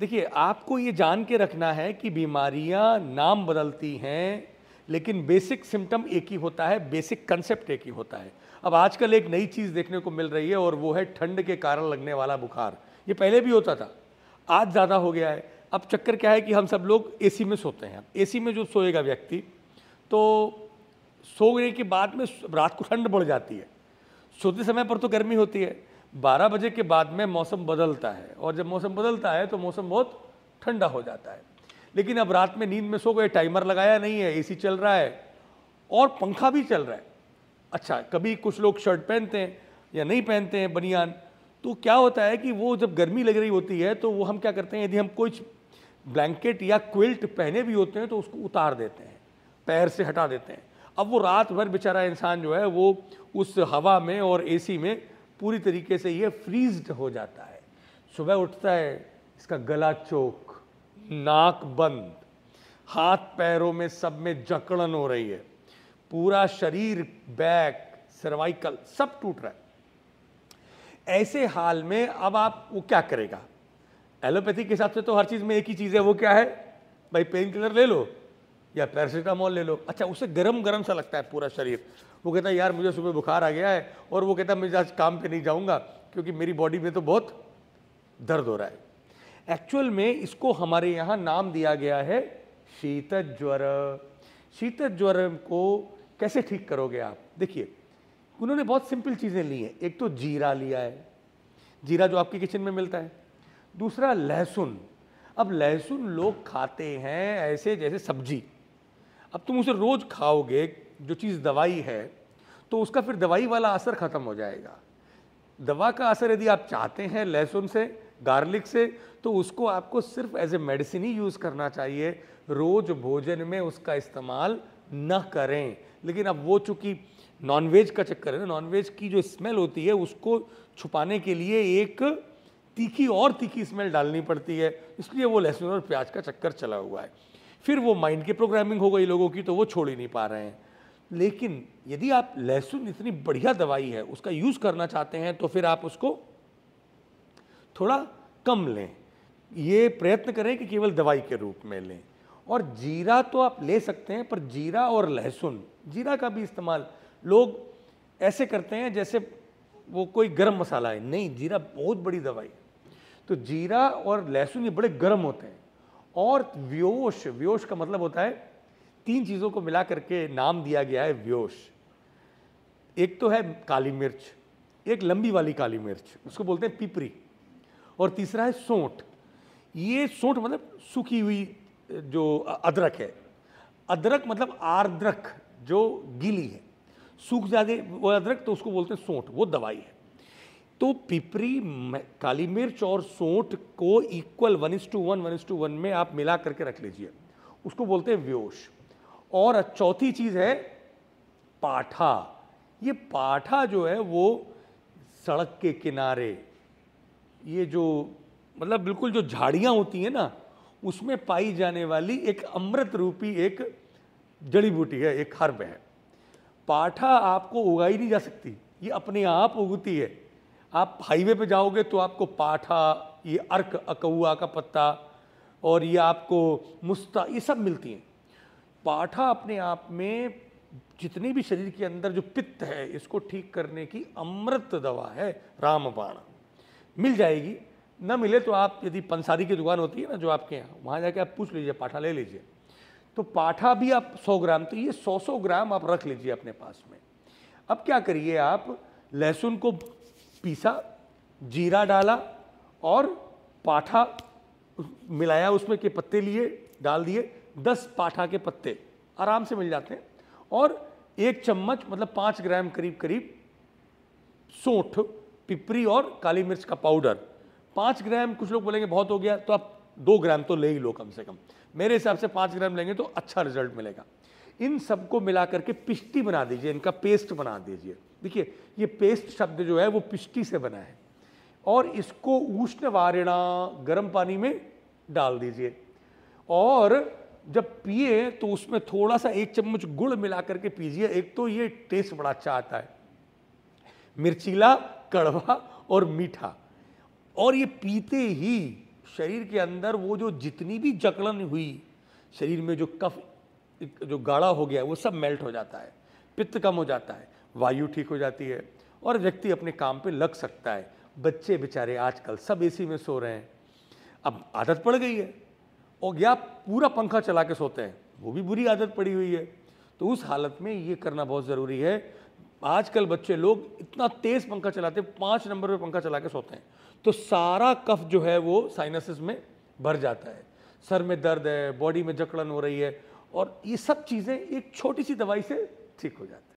देखिए आपको ये जान के रखना है कि बीमारियां नाम बदलती हैं लेकिन बेसिक सिम्टम एक ही होता है बेसिक कंसेप्ट एक ही होता है अब आजकल एक नई चीज़ देखने को मिल रही है और वो है ठंड के कारण लगने वाला बुखार ये पहले भी होता था आज ज़्यादा हो गया है अब चक्कर क्या है कि हम सब लोग ए में सोते हैं सी में जो सोएगा व्यक्ति तो सोने के बाद में रात को ठंड बढ़ जाती है सोते समय पर तो गर्मी होती है 12 बजे के बाद में मौसम बदलता है और जब मौसम बदलता है तो मौसम बहुत ठंडा हो जाता है लेकिन अब रात में नींद में सो गए टाइमर लगाया नहीं है एसी चल रहा है और पंखा भी चल रहा है अच्छा कभी कुछ लोग शर्ट पहनते हैं या नहीं पहनते हैं बनियान तो क्या होता है कि वो जब गर्मी लग रही होती है तो वो हम क्या करते हैं यदि हम कुछ ब्लैंकेट या क्विल्ट पहने भी होते हैं तो उसको उतार देते हैं पैर से हटा देते हैं अब वो रात भर बेचारा इंसान जो है वो उस हवा में और एसी में पूरी तरीके से ये फ्रीज्ड हो जाता है सुबह उठता है इसका गला चोक नाक बंद हाथ पैरों में सब में जकड़न हो रही है पूरा शरीर बैक सर्वाइकल सब टूट रहा है ऐसे हाल में अब आप वो क्या करेगा एलोपैथी के हिसाब से तो हर चीज़ में एक ही चीज़ है वो क्या है भाई पेन किलर ले लो या पैरासीटामोल ले लो अच्छा उसे गर्म गर्म सा लगता है पूरा शरीर वो कहता है यार मुझे सुबह बुखार आ गया है और वो कहता है मैं आज काम पे नहीं जाऊँगा क्योंकि मेरी बॉडी में तो बहुत दर्द हो रहा है एक्चुअल में इसको हमारे यहाँ नाम दिया गया है शीत ज्वर शीत ज्वर को कैसे ठीक करोगे आप देखिए उन्होंने बहुत सिंपल चीज़ें ली हैं एक तो जीरा लिया है जीरा जो आपके किचन में मिलता है दूसरा लहसुन अब लहसुन लोग खाते हैं ऐसे जैसे सब्जी अब तुम उसे रोज़ खाओगे जो चीज़ दवाई है तो उसका फिर दवाई वाला असर ख़त्म हो जाएगा दवा का असर यदि आप चाहते हैं लहसुन से गार्लिक से तो उसको आपको सिर्फ एज ए मेडिसिन ही यूज़ करना चाहिए रोज़ भोजन में उसका इस्तेमाल न करें लेकिन अब वो चूँकि नॉनवेज का चक्कर है ना नॉनवेज की जो स्मेल होती है उसको छुपाने के लिए एक तीखी और तीखी स्मेल डालनी पड़ती है इसलिए वो लहसुन और प्याज का चक्कर चला हुआ है फिर वो माइंड की प्रोग्रामिंग हो गई लोगों की तो वो छोड़ ही नहीं पा रहे हैं लेकिन यदि आप लहसुन इतनी बढ़िया दवाई है उसका यूज़ करना चाहते हैं तो फिर आप उसको थोड़ा कम लें ये प्रयत्न करें कि केवल दवाई के रूप में लें और जीरा तो आप ले सकते हैं पर जीरा और लहसुन जीरा का भी इस्तेमाल लोग ऐसे करते हैं जैसे वो कोई गर्म मसाला है नहीं जीरा बहुत बड़ी दवाई है तो जीरा और लहसुन ये बड़े गर्म होते हैं और व्योश व्योश का मतलब होता है तीन चीज़ों को मिला करके नाम दिया गया है व्योश एक तो है काली मिर्च एक लंबी वाली काली मिर्च उसको बोलते हैं पिपरी और तीसरा है सोंठ ये सोंठ मतलब सूखी हुई जो अदरक है अदरक मतलब आर्द्रक जो गीली है सूख जाए वो अदरक तो उसको बोलते हैं सोंठ वो दवाई है तो पिपरी काली मिर्च और सोंठ को equal one is to one one is to one में आप मिला करके रख लीजिए उसको बोलते हैं व्योश और चौथी चीज़ है पाठा ये पाठा जो है वो सड़क के किनारे ये जो मतलब बिल्कुल जो झाड़ियाँ होती हैं ना उसमें पाई जाने वाली एक अमृत रूपी एक जड़ी बूटी है एक हर्ब है पाठा आपको उगाई नहीं जा सकती ये अपने आप उगती है आप हाईवे पे जाओगे तो आपको पाठा ये अर्क अकौआ का पत्ता और ये आपको मुस्ता ये सब मिलती हैं पाठा अपने आप में जितनी भी शरीर के अंदर जो पित्त है इसको ठीक करने की अमृत दवा है रामबाण मिल जाएगी ना मिले तो आप यदि पंसारी की दुकान होती है ना जो आपके यहाँ वहाँ जाके आप पूछ लीजिए पाठा ले लीजिए तो पाठा भी आप 100 ग्राम तो ये 100 100 ग्राम आप रख लीजिए अपने पास में अब क्या करिए आप लहसुन को पीसा जीरा डाला और पाठा मिलाया उसमें के पत्ते लिए डाल दिए दस पाठा के पत्ते आराम से मिल जाते हैं और एक चम्मच मतलब पाँच ग्राम करीब करीब सोंठ पिपरी और काली मिर्च का पाउडर पाँच ग्राम कुछ लोग बोलेंगे बहुत हो गया तो आप दो ग्राम तो ले ही लो कम से कम मेरे हिसाब से पाँच ग्राम लेंगे तो अच्छा रिजल्ट मिलेगा इन सबको मिला करके पिस्टी बना दीजिए इनका पेस्ट बना दीजिए देखिए ये पेस्ट शब्द जो है वो पिष्टी से बना है और इसको उष्ण वारिणा गर्म पानी में डाल दीजिए और जब पिए तो उसमें थोड़ा सा एक चम्मच गुड़ मिला करके पीजिए एक तो ये टेस्ट बड़ा अच्छा आता है मिर्चीला कड़वा और मीठा और ये पीते ही शरीर के अंदर वो जो जितनी भी जकड़न हुई शरीर में जो कफ जो गाढ़ा हो गया वो सब मेल्ट हो जाता है पित्त कम हो जाता है वायु ठीक हो जाती है और व्यक्ति अपने काम पे लग सकता है बच्चे बेचारे आजकल सब एसी में सो रहे हैं अब आदत पड़ गई है और या पूरा पंखा चला के सोते हैं वो भी बुरी आदत पड़ी हुई है तो उस हालत में ये करना बहुत ज़रूरी है आजकल बच्चे लोग इतना तेज़ पंखा चलाते पाँच नंबर पर पंखा चला के सोते हैं तो सारा कफ जो है वो साइनसिस में भर जाता है सर में दर्द है बॉडी में जकड़न हो रही है और ये सब चीज़ें एक छोटी सी दवाई से ठीक हो जाती है